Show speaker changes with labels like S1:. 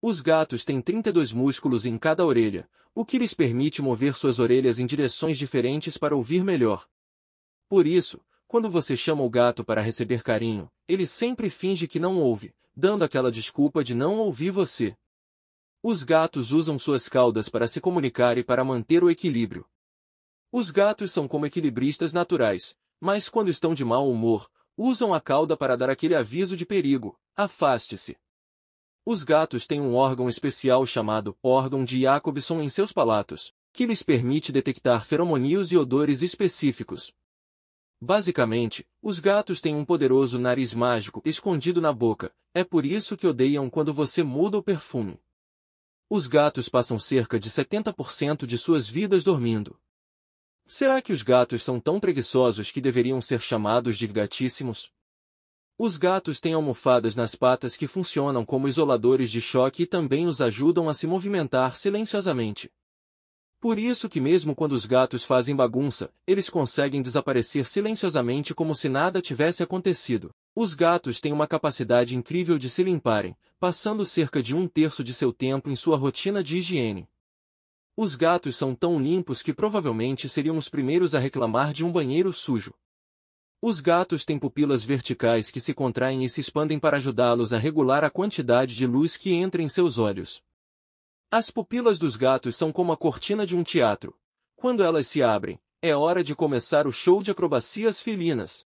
S1: Os gatos têm 32 músculos em cada orelha, o que lhes permite mover suas orelhas em direções diferentes para ouvir melhor. Por isso, quando você chama o gato para receber carinho, ele sempre finge que não ouve, dando aquela desculpa de não ouvir você. Os gatos usam suas caudas para se comunicar e para manter o equilíbrio. Os gatos são como equilibristas naturais, mas quando estão de mau humor, usam a cauda para dar aquele aviso de perigo, afaste-se. Os gatos têm um órgão especial chamado órgão de Jacobson em seus palatos, que lhes permite detectar feromônios e odores específicos. Basicamente, os gatos têm um poderoso nariz mágico escondido na boca, é por isso que odeiam quando você muda o perfume. Os gatos passam cerca de 70% de suas vidas dormindo. Será que os gatos são tão preguiçosos que deveriam ser chamados de gatíssimos? Os gatos têm almofadas nas patas que funcionam como isoladores de choque e também os ajudam a se movimentar silenciosamente. Por isso que mesmo quando os gatos fazem bagunça, eles conseguem desaparecer silenciosamente como se nada tivesse acontecido. Os gatos têm uma capacidade incrível de se limparem, passando cerca de um terço de seu tempo em sua rotina de higiene. Os gatos são tão limpos que provavelmente seriam os primeiros a reclamar de um banheiro sujo. Os gatos têm pupilas verticais que se contraem e se expandem para ajudá-los a regular a quantidade de luz que entra em seus olhos. As pupilas dos gatos são como a cortina de um teatro. Quando elas se abrem, é hora de começar o show de acrobacias felinas.